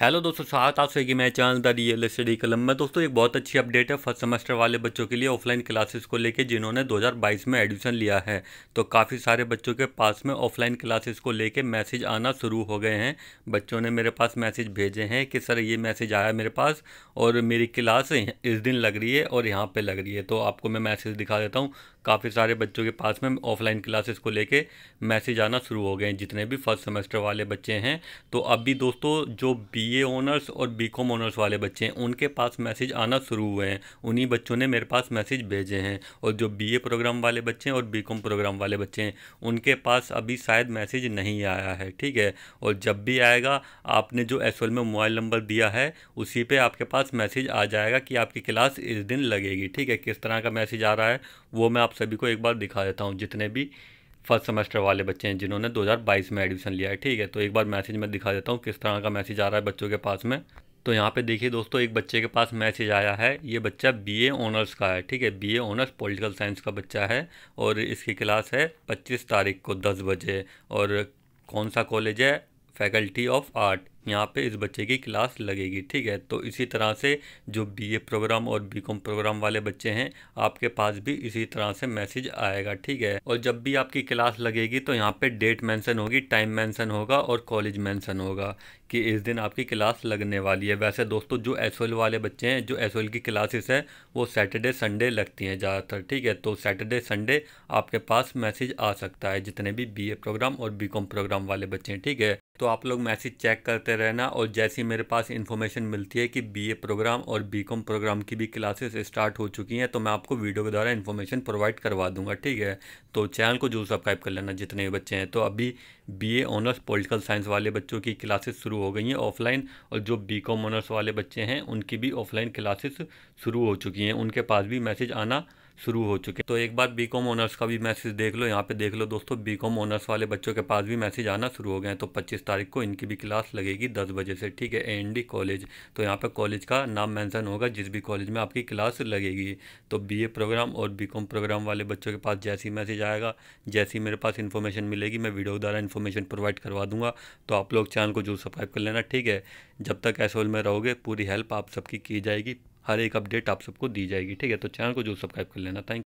hello दोस्तों स्वागत आप सभी मैं चैनल द रियल स्टडी कलम में दोस्तों एक बहुत अच्छी अपडेट है फर्स्ट सेमेस्टर वाले बच्चों के लिए ऑफलाइन क्लासेस को लेके जिन्होंने 2022 में एडमिशन लिया है तो काफ़ी सारे बच्चों के पास में ऑफलाइन क्लासेस को लेके मैसेज आना शुरू हो गए हैं बच्चों ने मेरे पास मैसेज भेजे हैं कि सर ये मैसेज आया मेरे पास और मेरी क्लास इस दिन लग रही है और यहाँ पर लग रही है तो आपको मैं मैसेज दिखा देता हूँ काफ़ी सारे बच्चों के पास में ऑफलाइन क्लासेस को लेके मैसेज आना शुरू हो गए हैं जितने भी फर्स्ट सेमेस्टर वाले बच्चे हैं तो अभी दोस्तों जो बी बीए ऑनर्स और बीकॉम ऑनर्स वाले बच्चे हैं उनके पास मैसेज आना शुरू हुए हैं उन्हीं बच्चों ने मेरे पास मैसेज भेजे हैं और जो बीए प्रोग्राम वाले बच्चे हैं और बीकॉम प्रोग्राम वाले बच्चे हैं उनके पास अभी शायद मैसेज नहीं आया है ठीक है और जब भी आएगा आपने जो एस में मोबाइल नंबर दिया है उसी पर आपके पास मैसेज आ जाएगा कि आपकी क्लास इस दिन लगेगी ठीक है किस तरह का मैसेज आ रहा है वो मैं आप सभी को एक बार दिखा देता हूँ जितने भी फर्स्ट सेमेस्टर वाले बच्चे हैं जिन्होंने 2022 में एडमिशन लिया है ठीक है तो एक बार मैसेज मैं दिखा देता हूँ किस तरह का मैसेज आ रहा है बच्चों के पास में तो यहाँ पे देखिए दोस्तों एक बच्चे के पास मैसेज आया है ये बच्चा बीए ऑनर्स का है ठीक है बीए ऑनर्स पॉलिटिकल साइंस का बच्चा है और इसकी क्लास है 25 तारीख को 10 बजे और कौन सा कॉलेज है फैकल्टी ऑफ आर्ट यहाँ पे इस बच्चे की क्लास लगेगी ठीक है तो इसी तरह से जो बीए प्रोग्राम और बीकॉम प्रोग्राम वाले बच्चे हैं आपके पास भी इसी तरह से मैसेज आएगा ठीक है और जब भी आपकी क्लास लगेगी तो यहाँ पे डेट मेंशन होगी टाइम मेंशन होगा और कॉलेज मेंशन होगा कि इस दिन आपकी क्लास लगने वाली है वैसे दोस्तों जो एस वाले बच्चे हैं जो एस की क्लासेस हैं वो सैटरडे संडे लगती हैं ज़्यादातर ठीक है तो सैटरडे संडे आपके पास मैसेज आ सकता है जितने भी बी प्रोग्राम और बी प्रोग्राम वाले बच्चे हैं ठीक है तो आप लोग मैसेज चेक करते रहना और जैसी मेरे पास इन्फॉर्मेशन मिलती है कि बीए प्रोग्राम और बीकॉम प्रोग्राम की भी क्लासेस स्टार्ट हो चुकी हैं तो मैं आपको वीडियो के द्वारा इन्फॉर्मेशन प्रोवाइड करवा दूंगा ठीक है तो चैनल को जरूर सब्सक्राइब कर लेना जितने भी बच्चे हैं तो अभी बी ऑनर्स पोलिटिकल साइंस वाले बच्चों की क्लासेस शुरू हो गई हैं ऑफलाइन और जो बी ऑनर्स वाले बच्चे हैं उनकी भी ऑफलाइन क्लासेस शुरू हो चुकी हैं उनके पास भी मैसेज आना शुरू हो चुके हैं तो एक बार बी कॉम ऑनर्स का भी मैसेज देख लो यहाँ पे देख लो दोस्तों बी कॉम ऑनर्स वाले बच्चों के पास भी मैसेज आना शुरू हो गए हैं तो पच्चीस तारीख को इनकी भी क्लास लगेगी दस बजे से ठीक है एन डी कॉलेज तो यहाँ पर कॉलेज का नाम मैंसन होगा जिस भी कॉलेज में आपकी क्लास लगेगी तो बी ए प्रोग्राम और बी कॉम प्रोग्राम वाले बच्चों के पास जैसी मैसेज आएगा जैसी मेरे पास इन्फॉर्मेशन मिलेगी मैं वीडियो द्वारा इन्फॉर्मेशन प्रोवाइड करवा दूंगा तो आप लोग चैनल को जरूर सब्सक्राइब कर लेना ठीक है जब तक ऐसे में रहोगे पूरी हेल्प आप सबकी की जाएगी हर एक अपडेट आप सबको दी जाएगी ठीक है तो चैनल को जो सब्सक्राइब कर लेना थैंक